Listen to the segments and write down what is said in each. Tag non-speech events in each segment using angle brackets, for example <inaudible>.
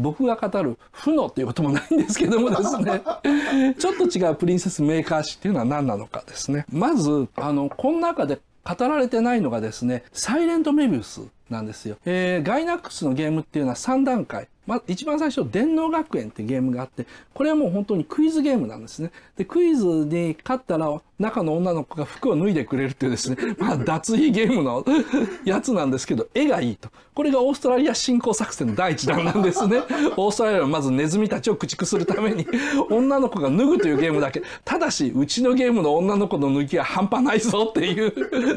僕が語る負のっていうこともないんですけどもですね <laughs> ちょっと違うプリンセスメーカー誌っていうのは何なのかですねまずあのこの中で語られてないのがですねサイレントメビウスなんですよ、えー、ガイナックスのゲームっていうのは3段階ま一番最初、電脳学園ってゲームがあって、これはもう本当にクイズゲームなんですね。で、クイズに勝ったら、中の女の子が服を脱いでくれるっていうですね、まあ、脱衣ゲームのやつなんですけど、絵がいいと。これがオーストラリア侵攻作戦の第一弾なんですね。<laughs> オーストラリアはまずネズミたちを駆逐するために、女の子が脱ぐというゲームだけ。ただし、うちのゲームの女の子の脱ぎは半端ないぞっていう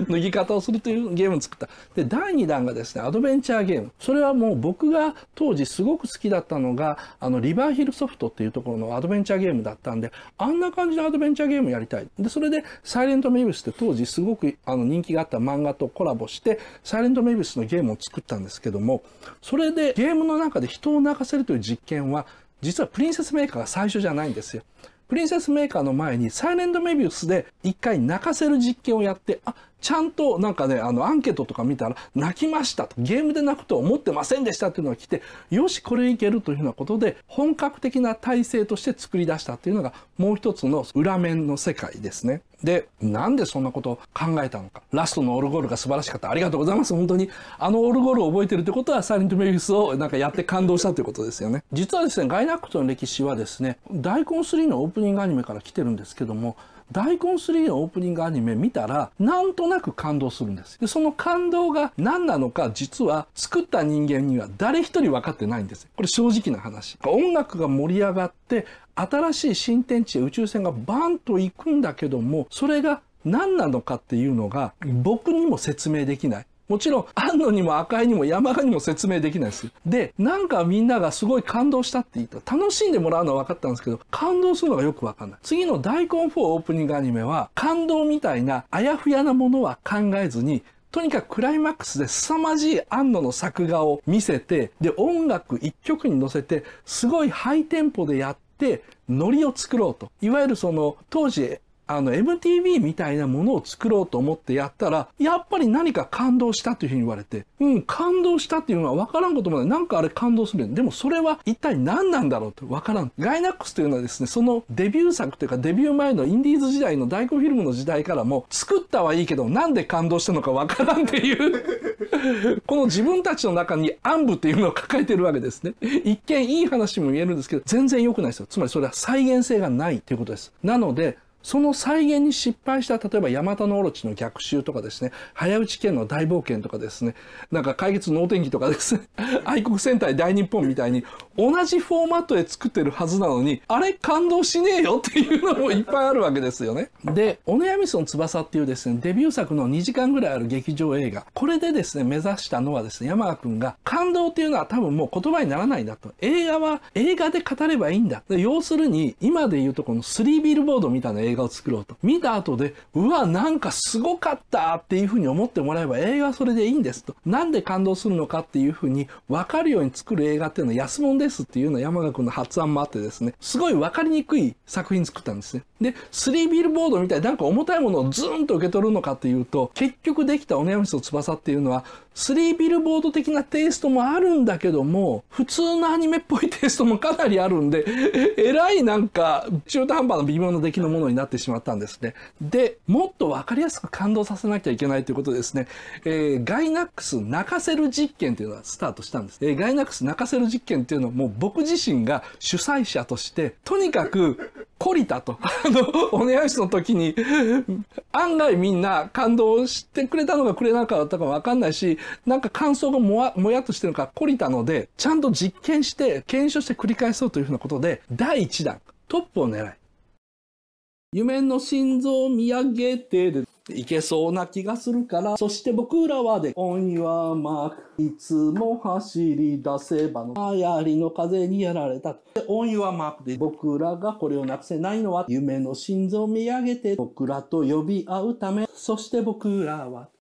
脱ぎ方をするというゲームを作った。で、第2弾がですね、アドベンチャーゲーム。それはもう僕が当時すごく好きだったのが、あの、リバーヒルソフトっていうところのアドベンチャーゲームだったんで、あんな感じのアドベンチャーゲームやりたい。で、それで、サイレントメイブスって当時すごくあの人気があった漫画とコラボして、サイレントメイブスのゲームを作ったんですけども、それでゲームの中で人を泣かせるという実験は、実はプリンセスメーカーが最初じゃないんですよ。プリンセスメーカーの前にサイレントメビウスで一回泣かせる実験をやって、あ、ちゃんとなんかね、あの、アンケートとか見たら、泣きましたと、ゲームで泣くと思ってませんでしたっていうのが来て、よし、これいけるというようなことで、本格的な体制として作り出したっていうのが、もう一つの裏面の世界ですね。で、なんでそんなことを考えたのか。ラストのオルゴールが素晴らしかった。ありがとうございます。本当に。あのオルゴールを覚えてるってことは、サイレントメイウスをなんかやって感動したということですよね。実はですね、ガイナックトの歴史はですね、大根3のオープニングアニメから来てるんですけども、大根3のオープニングアニメ見たら、なんとなく感動するんです。で、その感動が何なのか、実は作った人間には誰一人分かってないんです。これ正直な話。音楽が盛り上がって、新しい新天地へ宇宙船がバーンと行くんだけども、それが何なのかっていうのが僕にも説明できない。もちろん、安野にも赤井にも山賀にも説明できないです。で、なんかみんながすごい感動したって言った。楽しんでもらうのは分かったんですけど、感動するのがよく分かんない。次の大根4オープニングアニメは、感動みたいなあやふやなものは考えずに、とにかくクライマックスで凄まじい安野の作画を見せて、で、音楽一曲に乗せて、すごいハイテンポでやって、ノリを作ろうと。いわゆるその、当時、あの MTV みたいなものを作ろうと思ってやったら、やっぱり何か感動したというふうに言われて、うん、感動したっていうのは分からんこともない。なんかあれ感動するでもそれは一体何なんだろうと分からん。ガイナックスというのはですね、そのデビュー作というかデビュー前のインディーズ時代の大工フィルムの時代からも、作ったはいいけど、なんで感動したのか分からんっていう <laughs> この自分たちの中に暗部っていうのを抱えてるわけですね。一見いい話も言えるんですけど、全然良くないですよ。つまりそれは再現性がないということです。なので、その再現に失敗した、例えばヤマタノオロチの逆襲とかですね、早打ち剣の大冒険とかですね、なんか解決能天気とかですね、<laughs> 愛国戦隊大日本みたいに、同じフォーマットで作ってるはずなのに、あれ感動しねえよっていうのもいっぱいあるわけですよね。で、オネヤミソの翼っていうですね、デビュー作の2時間ぐらいある劇場映画、これでですね、目指したのはですね、山川くんが、感動っていうのは多分もう言葉にならないんだと。映画は映画で語ればいいんだ。要するに、今で言うとこの3ビルボードみたいな映画映画を作ろうと。見た後で、うわ、なんかすごかったっていうふうに思ってもらえば映画はそれでいいんですと。なんで感動するのかっていうふうに分かるように作る映画っていうのは安物ですっていうのは山川君の発案もあってですね、すごい分かりにくい作品作ったんですね。で、スリービルボードみたいになんか重たいものをズーンと受け取るのかというと、結局できたおねミみの翼っていうのは、スリービルボード的なテイストもあるんだけども、普通のアニメっぽいテイストもかなりあるんで、<laughs> えらいなんか中途半端な微妙な出来のものになってしまったんですね。で、もっとわかりやすく感動させなきゃいけないということですね。えー、ガイナックス泣かせる実験というのはスタートしたんです。えー、ガイナックス泣かせる実験っていうのはもう僕自身が主催者として、とにかく懲りたと。あの、お願いしの時に、案外みんな感動してくれたのかくれなかったかわかんないし、なんか感想がももやっとしてるのか懲りたので、ちゃんと実験して、検証して繰り返そうというふうなことで、第1弾、トップを狙い。夢の心臓を見上げてで、いけそうな気がするから、そして僕らはで、今夜はまく、いつも走り出せばの、流行りの風にやられた。で、音湯はマークで、僕らがこれをなくせないのは、夢の心臓を見上げて、僕らと呼び合うため、そして僕らは、